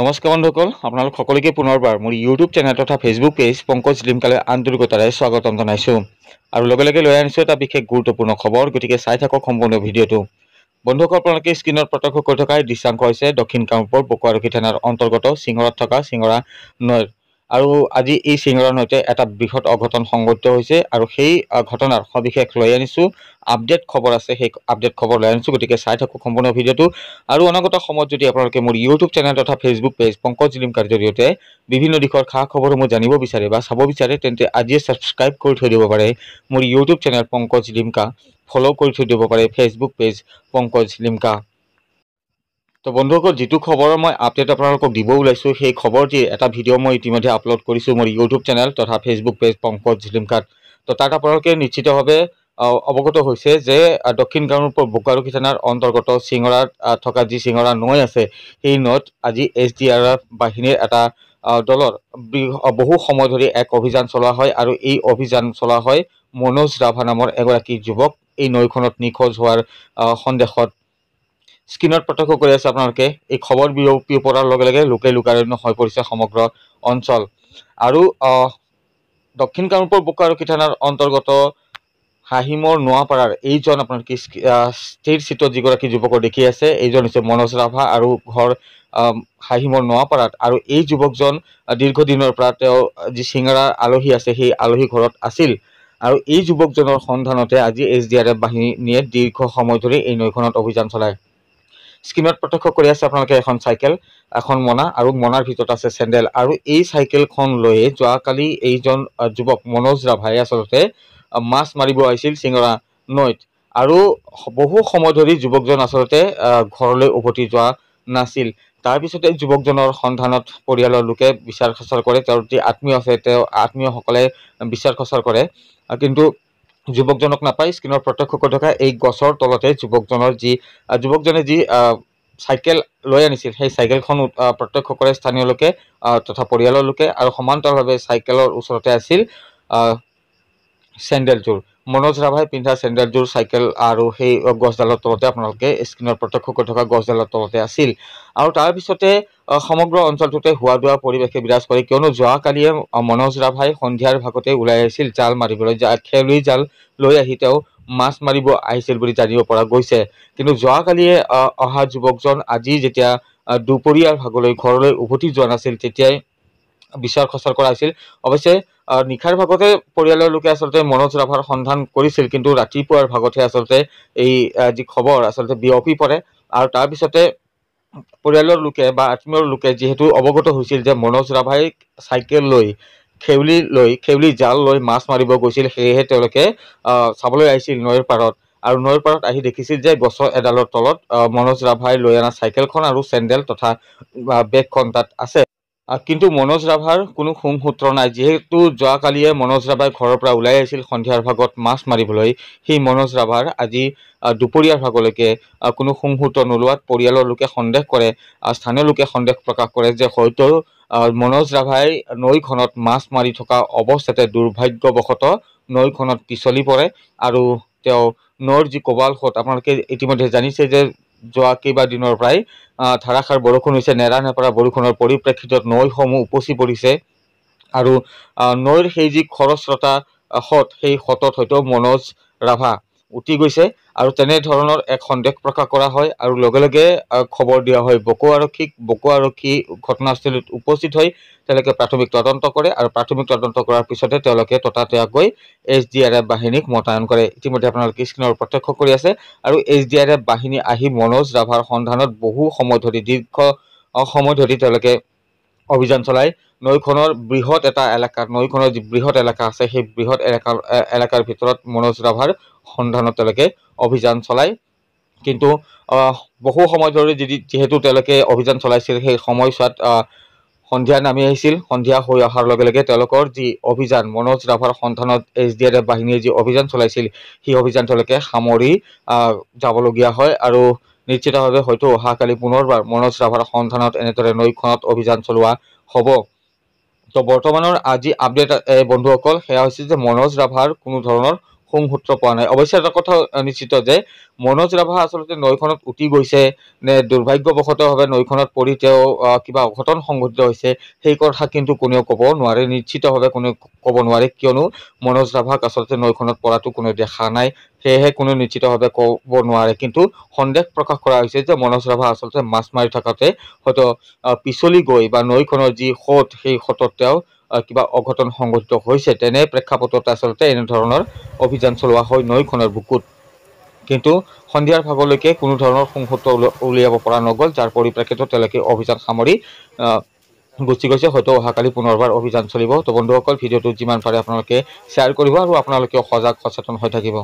নমস্কাৰ বন্ধুসকল আপোনালোক সকলোকে পুনৰবাৰ মোৰ ইউটিউব চেনেল তথা ফেচবুক পেজ পংকজ লিমকালৈ আন্তৰিকতাৰে স্বাগতম জনাইছোঁ আৰু লগে লগে লৈ আনিছোঁ এটা বিশেষ গুৰুত্বপূৰ্ণ খবৰ গতিকে চাই থাকক সম্পূৰ্ণ ভিডিঅ'টো বন্ধুসকল আপোনালোকে স্ক্ৰীণত প্ৰত্যক্ষ কৰি থকা দৃশ্যাংশ হৈছে দক্ষিণ কামৰূপৰ বকুৱাৰক্ষী থানাৰ অন্তৰ্গত চিঙৰাত থকা চিঙৰা নৈৰ আৰু আজি এই চিঙৰাৰ সৈতে এটা বৃহৎ অঘটন সংঘটিত হৈছে আৰু সেই ঘটনাৰ সবিশেষ লৈ আনিছোঁ আপডেট খবৰ আছে সেই আপডেট খবৰ লৈ আনিছোঁ গতিকে চাই থাকোঁ সম্পূৰ্ণ ভিডিঅ'টো আৰু অনাগত সময়ত যদি আপোনালোকে মোৰ ইউটিউব চেনেল তথা ফেচবুক পেজ পংকজ জিলিমকাৰ জৰিয়তে বিভিন্ন দিশৰ খা খবৰসমূহ জানিব বিচাৰে বা চাব বিচাৰে তেন্তে আজিয়ে ছাবস্ক্ৰাইব কৰি থৈ দিব পাৰে মোৰ YouTube channel Pankaj Jhilimka follow' কৰি থৈ দিব পাৰে ফেচবুক পেজ পংকজ জিলিমকা তো বন্ধুসকল যিটো খবৰ মই আপডেট আপোনালোকক দিব ওলাইছোঁ সেই খবৰটি এটা ভিডিঅ' মই ইতিমধ্যে আপলোড কৰিছোঁ মোৰ ইউটিউব চেনেল তথা ফেচবুক পেজ পংকজ ঝিলিমকাত তো তাত আপোনালোকে নিশ্চিতভাৱে অৱগত হৈছে যে দক্ষিণ কামৰূপৰ বোকাৰুকী থানাৰ অন্তৰ্গত চিঙৰাত থকা যি চিঙৰা নৈ আছে সেই নৈত আজি এছ ডি আৰ এফ বাহিনীৰ এটা দলৰ বহু সময় ধৰি এক অভিযান চলোৱা হয় আৰু এই অভিযান চলোৱা হয় মনোজ ৰাভা নামৰ এগৰাকী যুৱক এই নৈখনত নিখোজ হোৱাৰ সন্দেহত স্ক্ৰীণত প্ৰত্যক্ষ কৰি আছে আপোনালোকে এই খবৰ বিয়পি পৰাৰ লগে লগে লোকে লোকাৰণ্য হৈ পৰিছে সমগ্ৰ অঞ্চল আৰু দক্ষিণ কামৰূপৰ বোকা আৰক্ষী থানাৰ অন্তৰ্গত হাহিমৰ নোৱাপাৰাৰ এইজন আপোনালোকে স্থিৰ চিত্ৰত যিগৰাকী যুৱকৰ দেখি আছে এইজন হৈছে মনোজ ৰাভা আৰু ঘৰ হাঁহিমৰ নোৱাপাৰাত আৰু এই যুৱকজন দীৰ্ঘদিনৰ পৰা তেওঁ যি চিঙৰাৰ আলহী আছে সেই আলহী ঘৰত আছিল আৰু এই যুৱকজনৰ সন্ধানতে আজি এছ ডি আৰ এফ বাহিনীয়ে দীৰ্ঘ সময় ধৰি এই নৈখনত অভিযান চলায় স্ক্ৰীণত প্ৰত্যক্ষ কৰি আছে আপোনালোকে এখন চাইকেল এখন মনা আৰু মনাৰ ভিতৰত আছে চেণ্ডেল আৰু এই চাইকেলখন লৈয়ে যোৱাকালি এইজন যুৱক মনোজ ৰাভাই আচলতে মাছ মাৰিব আহিছিল চিঙৰা নৈত আৰু বহু সময় ধৰি যুৱকজন আচলতে ঘৰলৈ উভতি যোৱা নাছিল তাৰপিছতে যুৱকজনৰ সন্ধানত পৰিয়ালৰ লোকে বিচাৰ খচাৰ কৰে তেওঁৰ যি আত্মীয় আছে তেওঁ আত্মীয়সকলে বিচাৰ খচাৰ কৰে কিন্তু যুৱকজনক নাপায় স্ক্ৰীণৰ প্ৰত্যক্ষ কৰি থকা এই গছৰ তলতে যুৱকজনৰ যি যুৱকজনে যি চাইকেল লৈ আনিছিল সেই চাইকেলখন প্ৰত্যক্ষ কৰে স্থানীয় লোকে তথা পৰিয়ালৰ লোকে আৰু সমান্তৰালভাৱে চাইকেলৰ ওচৰতে আছিল চেণ্ডেলযোৰ মনোজ ৰাভাই পিন্ধা চেণ্ডেলযোৰ চাইকেল আৰু সেই গছডালৰ তলতে আপোনালোকে স্ক্ৰীণত প্ৰত্যক্ষ কৰি থকা গছডালৰ তলতে আছিল আৰু তাৰপিছতে সমগ্ৰ অঞ্চলটোতে হোৱা ধোৱা পৰিৱেশে বিৰাজ কৰে কিয়নো যোৱাকালিয়ে মনোজ ৰাভাই সন্ধিয়াৰ ভাগতে ওলাই আহিছিল জাল মাৰিবলৈ যা খেলুৱৈ জাল লৈ আহি তেওঁ মাছ মাৰিব আহিছিল বুলি জানিব পৰা গৈছে কিন্তু যোৱাকালিয়ে অহা যুৱকজন আজি যেতিয়া দুপৰীয়াৰ ভাগলৈ ঘৰলৈ উভতি যোৱা নাছিল তেতিয়াই বিচাৰ খচাৰ হৈছিল অৱশ্যে নিশাৰ ভাগতে পৰিয়ালৰ লোকে আচলতে মনোজ ৰাভাৰ সন্ধান কৰিছিল কিন্তু ৰাতিপুৱাৰ ভাগতহে আচলতে এই যি খবৰ আচলতে বিয়পি পৰে আৰু তাৰপিছতে পৰিয়ালৰ লোকে বা আত্মীয়ৰ লোকে যিহেতু অৱগত হৈছিল যে মনোজ ৰাভাই চাইকেল লৈ খেউলি লৈ খেউলি জাল লৈ মাছ মাৰিব গৈছিল সেয়েহে তেওঁলোকে চাবলৈ আহিছিল নৈৰ পাৰত আৰু নৈৰ পাৰত আহি দেখিছিল যে গছৰ এডালৰ তলত মনোজ ৰাভাই লৈ অনা চাইকেলখন আৰু চেণ্ডেল তথা বেগখন তাত আছে কিন্তু মনোজ ৰাভাৰ কোনো সোমসূত্ৰ নাই যিহেতু যোৱাকালিয়ে মনোজ ৰাভাই ঘৰৰ পৰা ওলাই আহিছিল সন্ধিয়াৰ ভাগত মাছ মাৰিবলৈ সেই মনোজ ৰাভাৰ আজি দুপৰীয়াৰ ভাগলৈকে কোনো সোমসূত্ৰ নোলোৱাত পৰিয়ালৰ লোকে সন্দেহ কৰে স্থানীয় লোকে সন্দেহ প্ৰকাশ কৰে যে হয়তো মনোজ ৰাভাই নৈখনত মাছ মাৰি থকা অৱস্থাতে দুৰ্ভাগ্যবশতঃ নৈখনত পিছলি পৰে আৰু তেওঁ নৈৰ যি কবাল সোঁত আপোনালোকে ইতিমধ্যে জানিছে যে যোৱা কেইবাদিনৰ পৰাই ধাৰাসাৰ বৰষুণ হৈছে নেৰা নেপেৰা বৰষুণৰ পৰিপ্ৰেক্ষিতত নৈসমূহ উপচি পৰিছে আৰু নৈৰ সেই যি খৰস্ৰোতা সত সেই সতত হয়তো মনোজ ৰাভা উটি গৈছে আৰু তেনেধৰণৰ এক সন্দেহ প্ৰকাশ কৰা হয় আৰু লগে লগে খবৰ দিয়া হয় বকো আৰক্ষীক বকো আৰক্ষী ঘটনাস্থলীত উপস্থিত হৈ তেওঁলোকে প্ৰাথমিক তদন্ত কৰে আৰু প্ৰাথমিক তদন্ত কৰাৰ পিছতে তেওঁলোকে ততাতৈয়াকৈ এছ ডি আৰ এফ বাহিনীক মতায়ন কৰে ইতিমধ্যে আপোনালোকে স্ক্ৰীণৰ প্ৰত্যক্ষ কৰি আছে আৰু এছ ডি আৰ এফ বাহিনী আহি মনোজ ৰাভাৰ সন্ধানত বহু সময় ধৰি দীৰ্ঘ সময় ধৰি তেওঁলোকে অভিযান চলাই নৈখনৰ বৃহৎ এটা এলেকা নৈখনৰ যি বৃহৎ এলেকা আছে সেই বৃহৎ এলেকাৰ এলেকাৰ ভিতৰত মনোজ ৰাভাৰ সন্ধানত তেওঁলোকে অভিযান চলায় কিন্তু বহু সময় ধৰি যদি যিহেতু তেওঁলোকে অভিযান চলাইছিল সেই সময়ছোৱাত সন্ধিয়া নামি আহিছিল সন্ধিয়া হৈ অহাৰ লগে লগে তেওঁলোকৰ যি অভিযান মনোজ ৰাভাৰ সন্ধানত এছ ডি আৰ এফ বাহিনীয়ে যি অভিযান চলাইছিল সেই অভিযান তেওঁলোকে সামৰি যাবলগীয়া হয় আৰু নিশ্চিতভাৱে হয়তো অহাকালি পুনৰবাৰ মনোজ ৰাভাৰ সন্ধানত এনেদৰে নৈখনত অভিযান চলোৱা হ'ব তো বৰ্তমানৰ আজি আপডেট বন্ধুসকল সেয়া হৈছে যে মনোজ ৰাভাৰ কোনো ধৰণৰ কোনো সূত্ৰ পোৱা নাই অৱশ্যে এটা কথা নিশ্চিত যে মনোজ ৰাভা আচলতে নৈখনত উটি গৈছে নে দুৰ্ভাগ্যবশতভাৱে নৈখনত পৰি তেওঁ কিবা অঘটন সংঘটিত হৈছে সেই কথা কিন্তু কোনেও ক'ব নোৱাৰে নিশ্চিতভাৱে কোনেও ক'ব নোৱাৰে কিয়নো মনোজ ৰাভাক আচলতে নৈখনত পৰাটো কোনো দেখা নাই সেয়েহে কোনেও নিশ্চিতভাৱে ক'ব নোৱাৰে কিন্তু সন্দেহ প্ৰকাশ কৰা হৈছে যে মনোজ ৰাভা আচলতে মাছ মাৰি থাকোঁতে হয়তো পিছলি গৈ বা নৈখনৰ যি সোঁত সেই সোঁতত তেওঁ কিবা অঘটন সংঘটিত হৈছে তেনে প্ৰেক্ষাপটত আচলতে এনেধৰণৰ অভিযান চলোৱা হয় নৈখনৰ বুকুত কিন্তু সন্ধিয়াৰ ভাগলৈকে কোনো ধৰণৰ সংঘত উলিয়াব পৰা নগ'ল যাৰ পৰিপ্ৰেক্ষিতত তেওঁলোকে অভিযান সামৰি গুচি গৈছে হয়তো অহাকালি পুনৰবাৰ অভিযান চলিব তো বন্ধুসকল ভিডিঅ'টো যিমান পাৰে আপোনালোকে শ্বেয়াৰ কৰিব আৰু আপোনালোকেও সজাগ সচেতন হৈ থাকিব